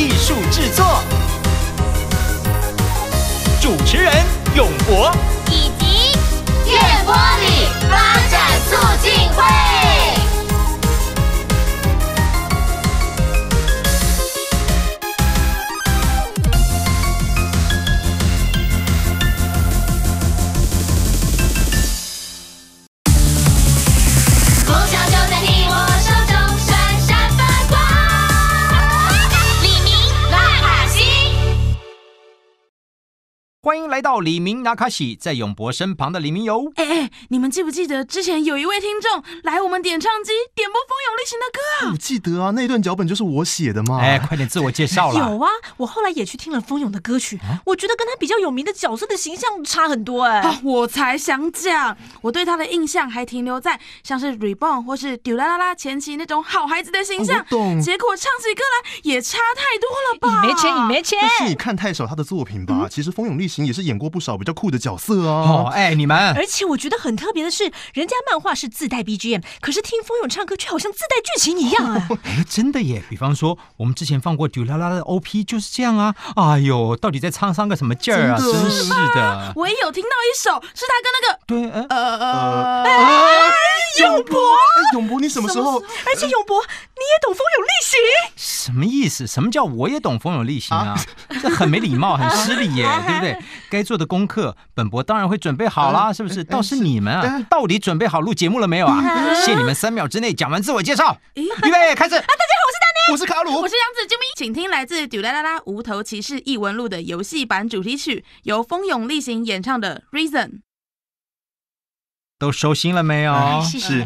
艺术制作，主持人永博以及建玻璃发展促进会。欢迎来到李明拿卡喜，在永博身旁的李明游。哎哎，你们记不记得之前有一位听众来我们点唱机点播风永类型的歌？我记得啊，那段脚本就是我写的嘛。哎，快点自我介绍了。有啊，我后来也去听了风涌》的歌曲，我觉得跟他比较有名的角色的形象差很多。哎，我才想讲，我对他的印象还停留在像是 r e b o r n 或是丢啦啦啦前期那种好孩子的形象。懂。结果唱起歌来也差太多了吧？你没钱，你没钱。是你看太少他的作品吧？其实风涌力行。也是演过不少比较酷的角色哦，哎，你们。而且我觉得很特别的是，人家漫画是自带 B G M，可是听风勇唱歌却好像自带剧情一样啊！哎，真的耶！比方说，我们之前放过《丢啦啦》的 O P，就是这样啊！哎呦，到底在沧桑个什么劲儿啊？真是的！我也有听到一首，是他跟那个……对，呃呃，哎，永博，永博，你什么时候？而且永博，你也懂风勇力行？什么意思？什么叫我也懂风勇力行啊？这很没礼貌，很失礼耶，对不对？该做的功课，本博当然会准备好啦，是不是？倒是你们啊，到底准备好录节目了没有啊？限你们三秒之内讲完自我介绍。预备，开始！啊，大家好，我是丹尼，我是卡鲁，我是杨子军咪，请听来自《嘟啦啦啦无头骑士异闻录》的游戏版主题曲，由风涌力行演唱的《Reason》。都收心了没有？是是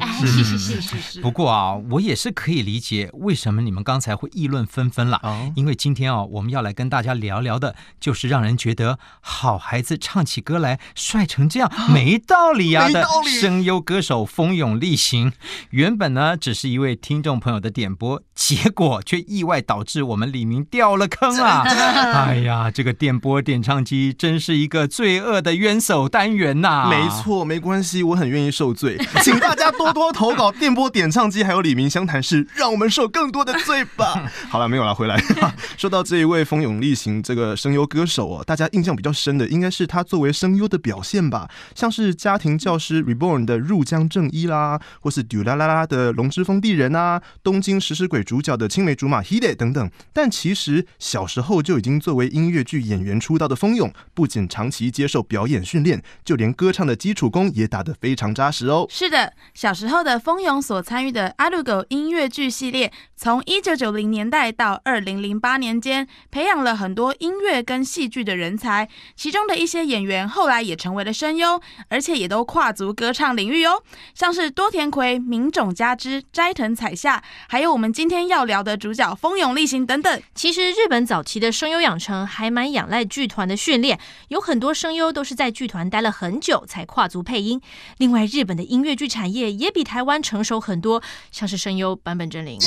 是是。是。不过啊，我也是可以理解为什么你们刚才会议论纷纷了。哦、因为今天啊，我们要来跟大家聊聊的，就是让人觉得好孩子唱起歌来帅成这样没道理呀的声优歌手风勇力行。原本呢，只是一位听众朋友的点播，结果却意外导致我们李明掉了坑啊！哎呀，这个电波点唱机真是一个罪恶的冤首单元呐！没错，没关系，我。很愿意受罪，请大家多多投稿电波点唱机，还有李明湘谈事，让我们受更多的罪吧。好了，没有了，回来。说到这一位风永力行这个声优歌手哦，大家印象比较深的应该是他作为声优的表现吧，像是《家庭教师》Reborn 的入江正一啦，或是《d 啦啦啦》的龙之风地人啊，《东京食尸鬼》主角的青梅竹马 h e 等等。但其实小时候就已经作为音乐剧演员出道的风永，不仅长期接受表演训练，就连歌唱的基础功也打得非。非常扎实哦。是的，小时候的丰勇所参与的《阿鲁狗音乐剧》系列，从1990年代到2008年间，培养了很多音乐跟戏剧的人才。其中的一些演员后来也成为了声优，而且也都跨足歌唱领域哦，像是多田葵、明种加之、斋藤彩夏，还有我们今天要聊的主角丰勇力行等等。其实日本早期的声优养成还蛮仰赖剧团的训练，有很多声优都是在剧团待了很久才跨足配音。另外，日本的音乐剧产业也比台湾成熟很多，像是声优版本真灵》。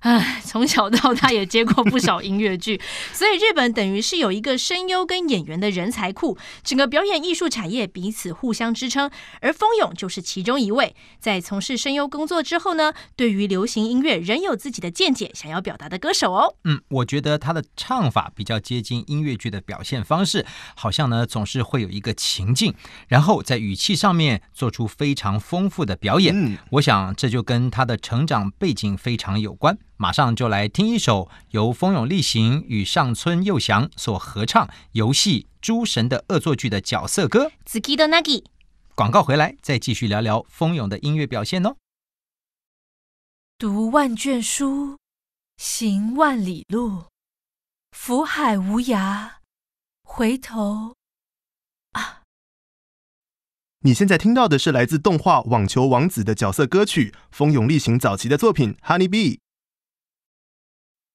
唉，从小到大也接过不少音乐剧，所以日本等于是有一个声优跟演员的人才库，整个表演艺术产业彼此互相支撑。而风勇就是其中一位，在从事声优工作之后呢，对于流行音乐仍有自己的见解，想要表达的歌手哦。嗯，我觉得他的唱法比较接近音乐剧的表现方式，好像呢总是会有一个情境，然后在语气上面做出非常丰富的表演。我想这就跟他的成长背景非常有关。马上就来听一首由丰永力行与上村佑祥所合唱《游戏诸神的恶作剧》的角色歌。自己的那个广告回来，再继续聊聊丰永的音乐表现哦。读万卷书，行万里路，福海无涯，回头啊！你现在听到的是来自动画《网球王子》的角色歌曲《丰永力行早期的作品 Honey Bee》。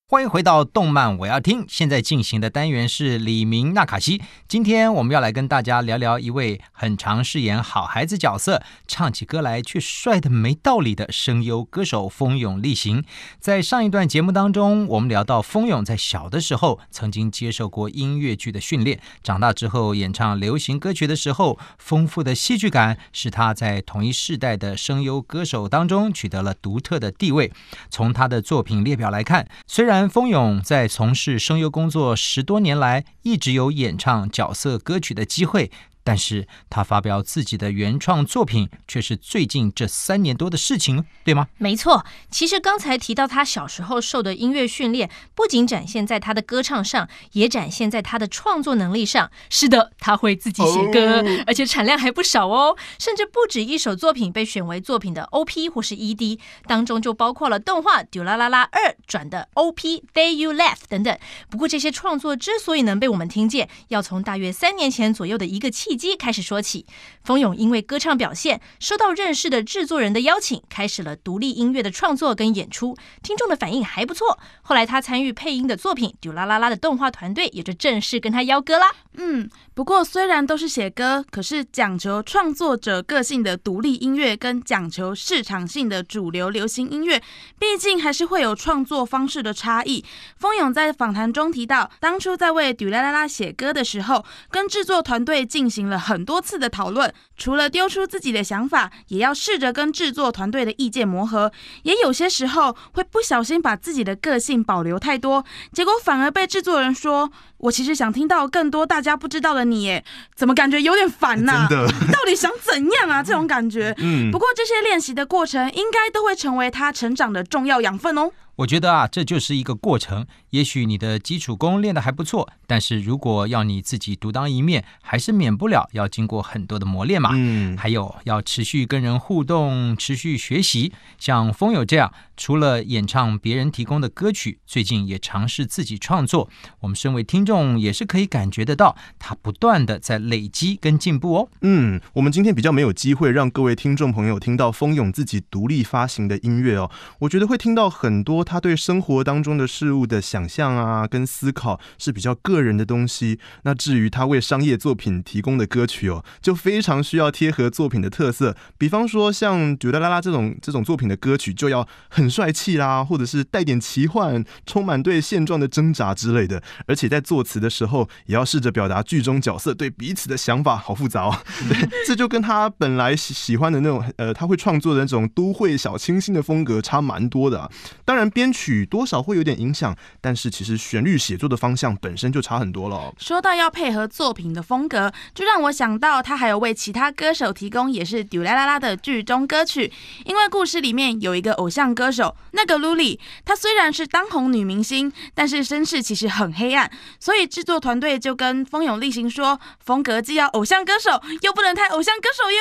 欢迎回到动漫我要听，现在进行的单元是李明纳卡西。今天我们要来跟大家聊聊一位很长饰演好孩子角色，唱起歌来却帅的没道理的声优歌手风勇力行。在上一段节目当中，我们聊到风勇在小的时候曾经接受过音乐剧的训练，长大之后演唱流行歌曲的时候，丰富的戏剧感使他在同一世代的声优歌手当中取得了独特的地位。从他的作品列表来看，虽然风勇在从事声优工作十多年来，一直有演唱角色歌曲的机会。但是他发表自己的原创作品，却是最近这三年多的事情，对吗？没错，其实刚才提到他小时候受的音乐训练，不仅展现在他的歌唱上，也展现在他的创作能力上。是的，他会自己写歌，而且产量还不少哦，甚至不止一首作品被选为作品的 O P 或是 E D 当中就包括了动画《丢啦啦啦二》转的 O P《Day You Left》等等。不过这些创作之所以能被我们听见，要从大约三年前左右的一个契。机开始说起，冯勇因为歌唱表现，收到认识的制作人的邀请，开始了独立音乐的创作跟演出，听众的反应还不错。后来他参与配音的作品《丢啦啦啦》的动画团队，也就正式跟他邀歌啦。嗯，不过虽然都是写歌，可是讲求创作者个性的独立音乐，跟讲求市场性的主流流行音乐，毕竟还是会有创作方式的差异。风勇在访谈中提到，当初在为《嘟啦啦啦》写歌的时候，跟制作团队进行了很多次的讨论，除了丢出自己的想法，也要试着跟制作团队的意见磨合，也有些时候会不小心把自己的个性保留太多，结果反而被制作人说：“我其实想听到更多大。”家不知道的你，哎，怎么感觉有点烦呐？到底想怎样啊？这种感觉。嗯，不过这些练习的过程，应该都会成为他成长的重要养分哦。我觉得啊，这就是一个过程。也许你的基础功练得还不错，但是如果要你自己独当一面，还是免不了要经过很多的磨练嘛。嗯，还有要持续跟人互动，持续学习。像风友这样，除了演唱别人提供的歌曲，最近也尝试自己创作。我们身为听众，也是可以感觉得到他不断的在累积跟进步哦。嗯，我们今天比较没有机会让各位听众朋友听到风友自己独立发行的音乐哦。我觉得会听到很多。他对生活当中的事物的想象啊，跟思考是比较个人的东西。那至于他为商业作品提供的歌曲哦，就非常需要贴合作品的特色。比方说像《酒哒啦啦》这种这种作品的歌曲，就要很帅气啦，或者是带点奇幻、充满对现状的挣扎之类的。而且在作词的时候，也要试着表达剧中角色对彼此的想法，好复杂对，这就跟他本来喜欢的那种呃，他会创作的那种都会小清新的风格差蛮多的啊。当然。编曲多少会有点影响，但是其实旋律写作的方向本身就差很多了。说到要配合作品的风格，就让我想到他还有为其他歌手提供也是《d 啦啦啦的剧中歌曲，因为故事里面有一个偶像歌手，那个 Luli，她虽然是当红女明星，但是身世其实很黑暗，所以制作团队就跟风涌例行说，风格既要偶像歌手，又不能太偶像歌手哟。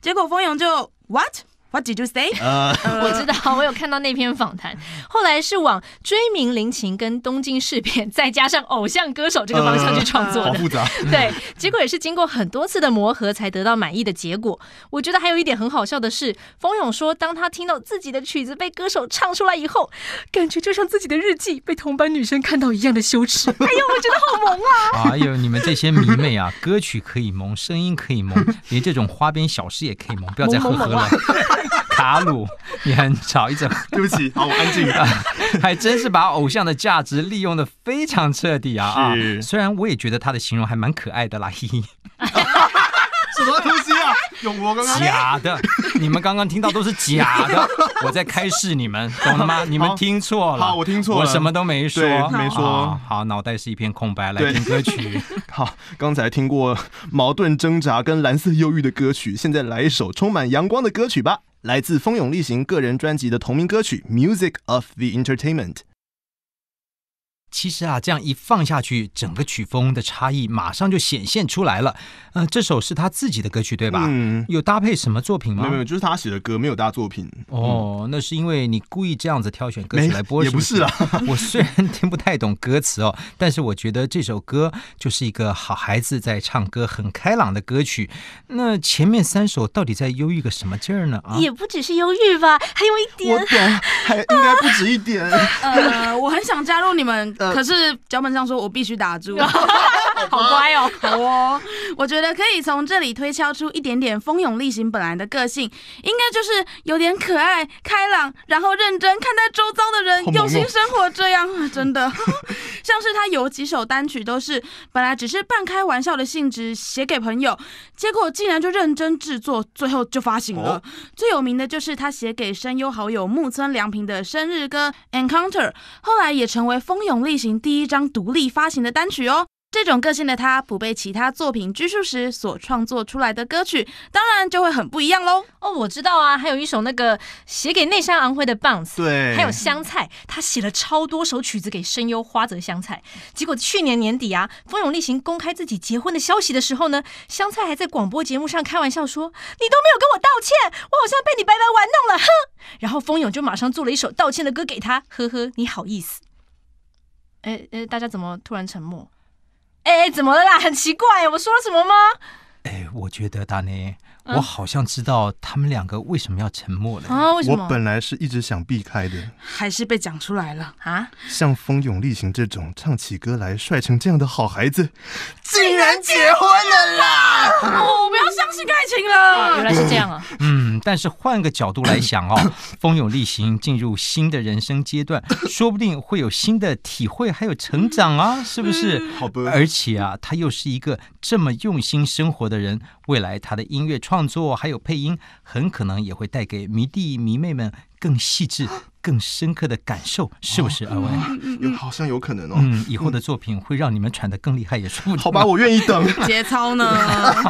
结果风涌就 What？What did you say？我知道，我有看到那篇访谈。后来是往追名、林琴跟东京事变，再加上偶像歌手这个方向去创作的。好复杂。对，结果也是经过很多次的磨合，才得到满意的结果。我觉得还有一点很好笑的是，冯勇说，当他听到自己的曲子被歌手唱出来以后，感觉就像自己的日记被同班女生看到一样的羞耻。哎呦，我觉得好萌啊！哎呦，你们这些迷妹啊，歌曲可以萌，声音可以萌，连这种花边小事也可以萌，不要再呵呵了。卡 卤，你很吵一整，对不起，好安静啊，还真是把偶像的价值利用的非常彻底啊啊！虽然我也觉得他的形容还蛮可爱的啦，嘿嘿。什么东西啊？永国刚刚假的，你们刚刚听到都是假的，我在开示你们，懂了吗？你们听错了，好，我听错，了，我什么都没说，没说，好，脑袋是一片空白，来听歌曲。好，刚才听过矛盾挣扎跟蓝色忧郁的歌曲，现在来一首充满阳光的歌曲吧。来自风涌力行个人专辑的同名歌曲《Music of the Entertainment》。其实啊，这样一放下去，整个曲风的差异马上就显现出来了。呃，这首是他自己的歌曲对吧？嗯，有搭配什么作品吗？没有，就是他写的歌，没有搭作品。哦，那是因为你故意这样子挑选歌曲来播，也不是啊。我虽然听不太懂歌词哦，但是我觉得这首歌就是一个好孩子在唱歌，很开朗的歌曲。那前面三首到底在忧郁个什么劲儿呢？啊，也不只是忧郁吧，还有一点，我懂，还应该不止一点。呃，我很想加入你们。可是脚本上说，我必须打住，好乖哦。我我觉得可以从这里推敲出一点点风永力行本来的个性，应该就是有点可爱、开朗，然后认真看待周遭的人，用心生活，这样真的。像是他有几首单曲都是本来只是半开玩笑的性质写给朋友，结果竟然就认真制作，最后就发行了。最有名的就是他写给声优好友木村良平的生日歌《Encounter》，后来也成为风涌力行第一张独立发行的单曲哦。这种个性的他，不被其他作品拘束时所创作出来的歌曲，当然就会很不一样喽。哦，我知道啊，还有一首那个写给内山昂辉的《Bounce》，对，还有香菜，他写了超多首曲子给声优花泽香菜。结果去年年底啊，风永例行公开自己结婚的消息的时候呢，香菜还在广播节目上开玩笑说：“你都没有跟我道歉，我好像被你白白玩弄了。”哼，然后风永就马上做了一首道歉的歌给他。呵呵，你好意思？哎哎，大家怎么突然沉默？哎，怎么了啦？很奇怪，我说了什么吗？哎。我觉得达内，我好像知道他们两个为什么要沉默了。啊，我本来是一直想避开的，还是被讲出来了啊！像风勇力行这种唱起歌来帅成这样的好孩子，竟然结婚了啦！我不要相信爱情了。原来是这样啊。嗯，但是换个角度来想哦，风勇力行进入新的人生阶段，说不定会有新的体会，还有成长啊，是不是？好不？而且啊，他又是一个这么用心生活的人。未来他的音乐创作还有配音，很可能也会带给迷弟迷妹们更细致。更深刻的感受，是不是？二位，好像有可能哦。嗯，以后的作品会让你们喘的更厉害也是。好吧，我愿意等。节操呢？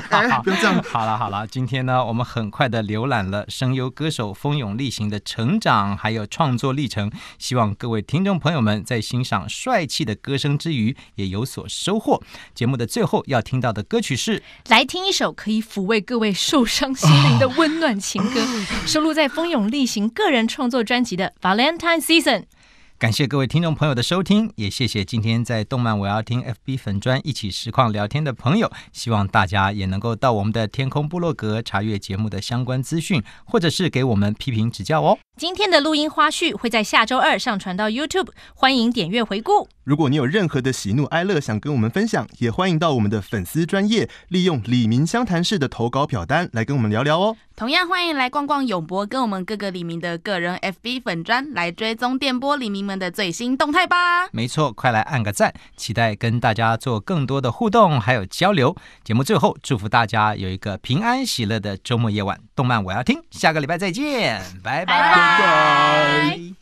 不要这样。好了好了，今天呢，我们很快的浏览了声优歌手风涌力行的成长，还有创作历程。希望各位听众朋友们在欣赏帅气的歌声之余，也有所收获。节目的最后要听到的歌曲是，来听一首可以抚慰各位受伤心灵的温暖情歌，收录在风涌力行个人创作专辑的。Valentine Season，感谢各位听众朋友的收听，也谢谢今天在动漫我要听 FB 粉专一起实况聊天的朋友。希望大家也能够到我们的天空部落格查阅节目的相关资讯，或者是给我们批评指教哦。今天的录音花絮会在下周二上传到 YouTube，欢迎点阅回顾。如果你有任何的喜怒哀乐想跟我们分享，也欢迎到我们的粉丝专业，利用李明湘潭市的投稿表单来跟我们聊聊哦。同样欢迎来逛逛永博跟我们各个黎明的个人 FB 粉砖，来追踪电波黎明们的最新动态吧。没错，快来按个赞，期待跟大家做更多的互动还有交流。节目最后，祝福大家有一个平安喜乐的周末夜晚。动漫我要听，下个礼拜再见，拜拜。